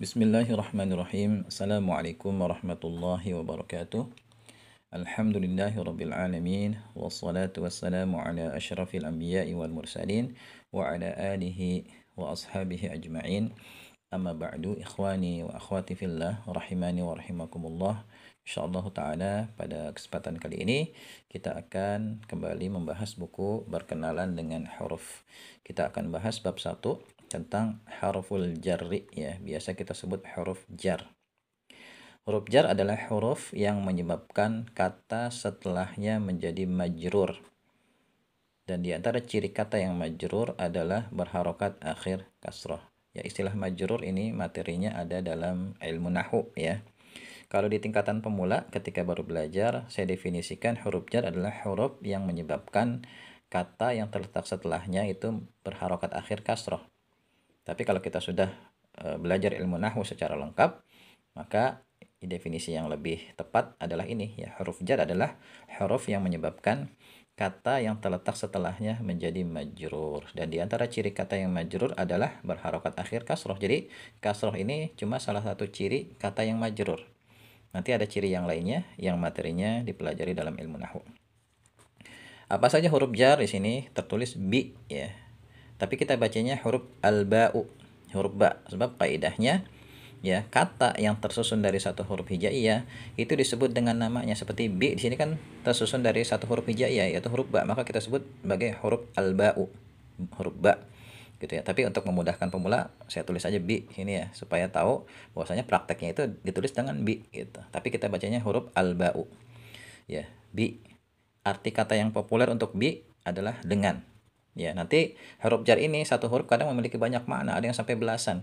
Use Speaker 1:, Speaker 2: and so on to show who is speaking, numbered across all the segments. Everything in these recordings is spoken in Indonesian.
Speaker 1: بسم الله الرحمن الرحيم السلام عليكم ورحمة الله وبركاته الحمد لله رب العالمين والصلاة والسلام على أشرف الأنبياء والمرسلين وعلى آله وأصحابه أجمعين Amma ba'du ikhwani wa akhwati fillah rahimani wa rahimakumullah. Insyaallah taala pada kesempatan kali ini kita akan kembali membahas buku berkenalan dengan huruf. Kita akan bahas bab 1 tentang haruful jarri ya. Biasa kita sebut huruf jar. Huruf jar adalah huruf yang menyebabkan kata setelahnya menjadi majrur. Dan di antara ciri kata yang majrur adalah berharokat akhir kasroh ya istilah majrur ini materinya ada dalam ilmu nahu ya kalau di tingkatan pemula ketika baru belajar saya definisikan huruf jar adalah huruf yang menyebabkan kata yang terletak setelahnya itu berharokat akhir kasroh tapi kalau kita sudah e, belajar ilmu nahu secara lengkap maka definisi yang lebih tepat adalah ini ya huruf jar adalah huruf yang menyebabkan kata yang terletak setelahnya menjadi majrur. Dan di antara ciri kata yang majrur adalah berharokat akhir kasroh. Jadi kasroh ini cuma salah satu ciri kata yang majrur. Nanti ada ciri yang lainnya yang materinya dipelajari dalam ilmu nahu. Apa saja huruf jar di sini tertulis bi ya. Tapi kita bacanya huruf al-ba'u, huruf ba sebab kaidahnya ya kata yang tersusun dari satu huruf hijaiyah itu disebut dengan namanya seperti bi di sini kan tersusun dari satu huruf hijaiyah yaitu huruf ba maka kita sebut sebagai huruf al-ba'u huruf ba gitu ya tapi untuk memudahkan pemula saya tulis aja bi ini ya supaya tahu bahwasanya prakteknya itu ditulis dengan bi gitu tapi kita bacanya huruf al-ba'u ya bi arti kata yang populer untuk bi adalah dengan ya nanti huruf jar ini satu huruf kadang memiliki banyak makna ada yang sampai belasan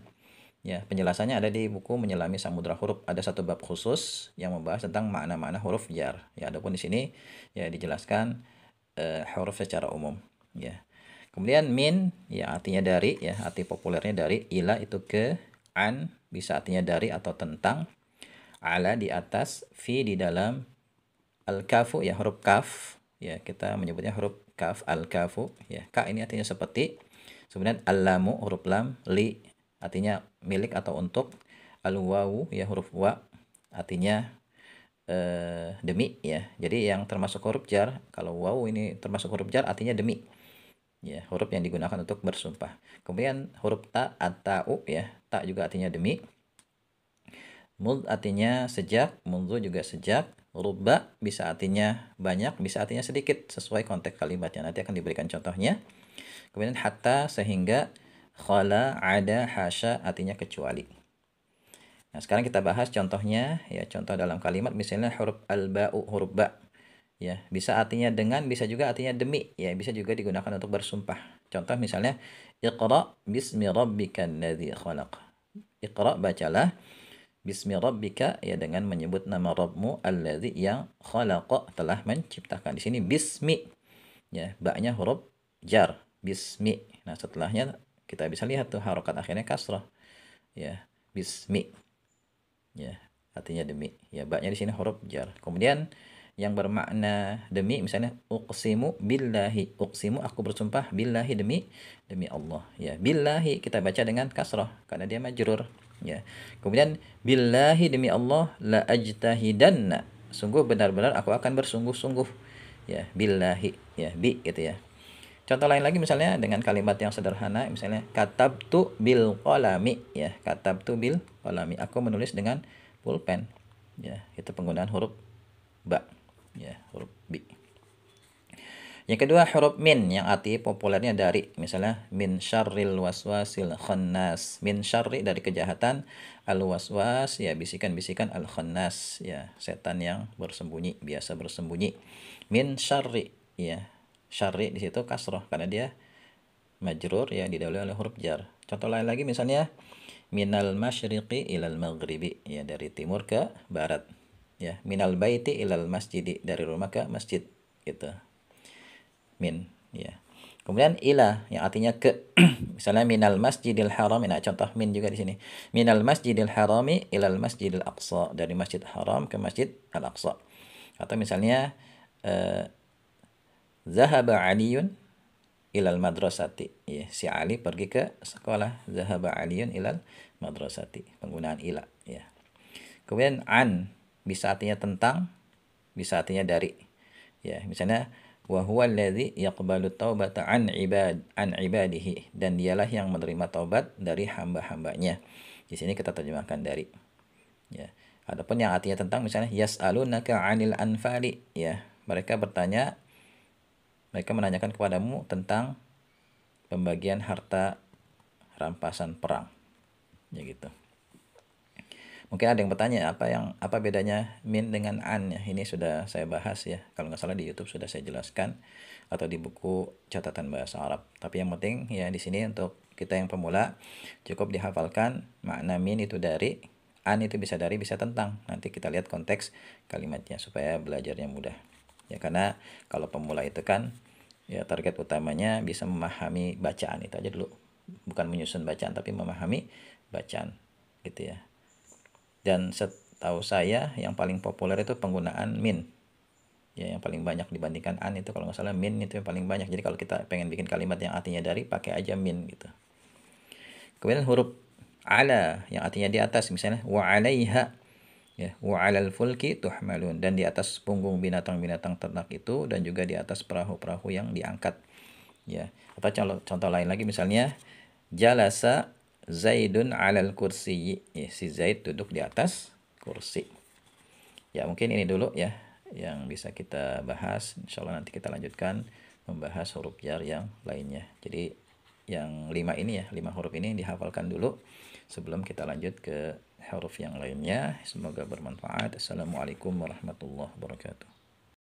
Speaker 1: Ya, penjelasannya ada di buku Menyelami Samudra Huruf. Ada satu bab khusus yang membahas tentang makna-makna huruf jar. Ya, adapun di sini ya dijelaskan uh, huruf secara umum, ya. Kemudian min ya artinya dari ya, arti populernya dari ila itu ke an bisa artinya dari atau tentang ala di atas fi di dalam al kafu ya huruf kaf ya kita menyebutnya huruf kaf al kafu ya ka ini artinya seperti kemudian alamu huruf lam li artinya milik atau untuk al wawu ya huruf wa artinya eh, demi ya jadi yang termasuk huruf jar kalau wawu ini termasuk huruf jar artinya demi ya huruf yang digunakan untuk bersumpah kemudian huruf ta atau ya ta juga artinya demi mud artinya sejak mundu juga sejak ruba bisa artinya banyak bisa artinya sedikit sesuai konteks kalimatnya nanti akan diberikan contohnya kemudian hatta sehingga Khala, ada, hasya artinya kecuali. Nah, sekarang kita bahas contohnya ya contoh dalam kalimat misalnya huruf al-ba'u huruf ba. Ya, bisa artinya dengan, bisa juga artinya demi, ya bisa juga digunakan untuk bersumpah. Contoh misalnya Iqra bismi rabbikal ladzi khalaq. Iqra bacalah bismi rabbika ya dengan menyebut nama Rabbmu alladzi yang khalaq telah menciptakan. Di sini bismi ya, ba-nya huruf jar, bismi. Nah, setelahnya kita bisa lihat tuh harokat akhirnya kasroh. Ya, bismi. Ya, artinya demi. Ya, baknya di sini huruf jar. Kemudian yang bermakna demi misalnya uksimu billahi uksimu aku bersumpah billahi demi demi Allah ya billahi kita baca dengan kasroh karena dia majrur ya kemudian billahi demi Allah la ajtahidanna sungguh benar-benar aku akan bersungguh-sungguh ya billahi ya bi gitu ya Contoh lain lagi misalnya dengan kalimat yang sederhana misalnya katab tu bil kolami ya katab tu bil kolami aku menulis dengan pulpen ya itu penggunaan huruf ba ya huruf bi yang kedua huruf min yang arti populernya dari misalnya min syarril waswasil khannas min syarri dari kejahatan al waswas ya bisikan-bisikan al khannas ya setan yang bersembunyi biasa bersembunyi min syarri ya syar'i di situ kasroh karena dia majrur ya didahului oleh huruf jar. Contoh lain lagi misalnya minal masyriqi ilal maghribi ya dari timur ke barat ya minal baiti ilal masjid dari rumah ke masjid gitu. Min ya. Kemudian ila yang artinya ke misalnya minal masjidil haram nah contoh min juga di sini. Minal masjidil harami ilal masjidil aqsa dari masjid haram ke masjid al-aqsa. Atau misalnya eh, Zahaba Aliyun ilal madrasati. Ya, si Ali pergi ke sekolah. Zahaba Aliyun ilal madrasati. Penggunaan ila. Ya. Kemudian an bisa artinya tentang, bisa artinya dari. Ya, misalnya wa huwa alladhi yaqbalu taubata an ibad an ibadihi dan dialah yang menerima taubat dari hamba-hambanya. Di sini kita terjemahkan dari. Ya. Adapun yang artinya tentang misalnya yas'alunaka 'anil anfali ya. Mereka bertanya mereka menanyakan kepadamu tentang pembagian harta rampasan perang. Ya gitu. Mungkin ada yang bertanya apa yang apa bedanya min dengan an ya. Ini sudah saya bahas ya. Kalau nggak salah di YouTube sudah saya jelaskan atau di buku catatan bahasa Arab. Tapi yang penting ya di sini untuk kita yang pemula cukup dihafalkan makna min itu dari an itu bisa dari bisa tentang. Nanti kita lihat konteks kalimatnya supaya belajarnya mudah ya karena kalau pemula itu kan ya target utamanya bisa memahami bacaan itu aja dulu bukan menyusun bacaan tapi memahami bacaan gitu ya dan setahu saya yang paling populer itu penggunaan min ya yang paling banyak dibandingkan an itu kalau nggak salah min itu yang paling banyak jadi kalau kita pengen bikin kalimat yang artinya dari pakai aja min gitu kemudian huruf ala yang artinya di atas misalnya wa alaiha ya wa alal fulki tuhmalun dan di atas punggung binatang-binatang ternak itu dan juga di atas perahu-perahu yang diangkat ya atau contoh contoh lain lagi misalnya jalasa zaidun alal kursi ya, si zaid duduk di atas kursi ya mungkin ini dulu ya yang bisa kita bahas insyaallah nanti kita lanjutkan membahas huruf jar yang lainnya jadi yang lima ini ya lima huruf ini dihafalkan dulu sebelum kita lanjut ke huruf yang lainnya. Semoga bermanfaat. Assalamualaikum warahmatullahi wabarakatuh.